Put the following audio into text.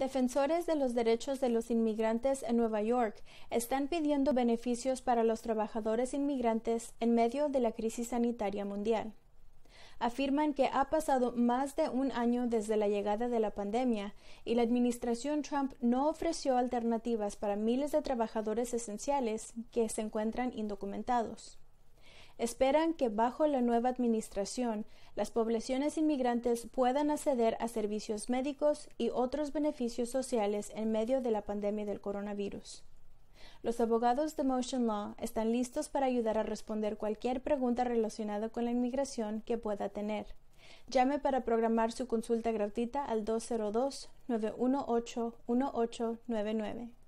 Defensores de los derechos de los inmigrantes en Nueva York están pidiendo beneficios para los trabajadores inmigrantes en medio de la crisis sanitaria mundial. Afirman que ha pasado más de un año desde la llegada de la pandemia y la administración Trump no ofreció alternativas para miles de trabajadores esenciales que se encuentran indocumentados esperan que bajo la nueva administración las poblaciones inmigrantes puedan acceder a servicios médicos y otros beneficios sociales en medio de la pandemia del coronavirus. Los abogados de Motion Law están listos para ayudar a responder cualquier pregunta relacionada con la inmigración que pueda tener. Llame para programar su consulta gratuita al 202-918-1899.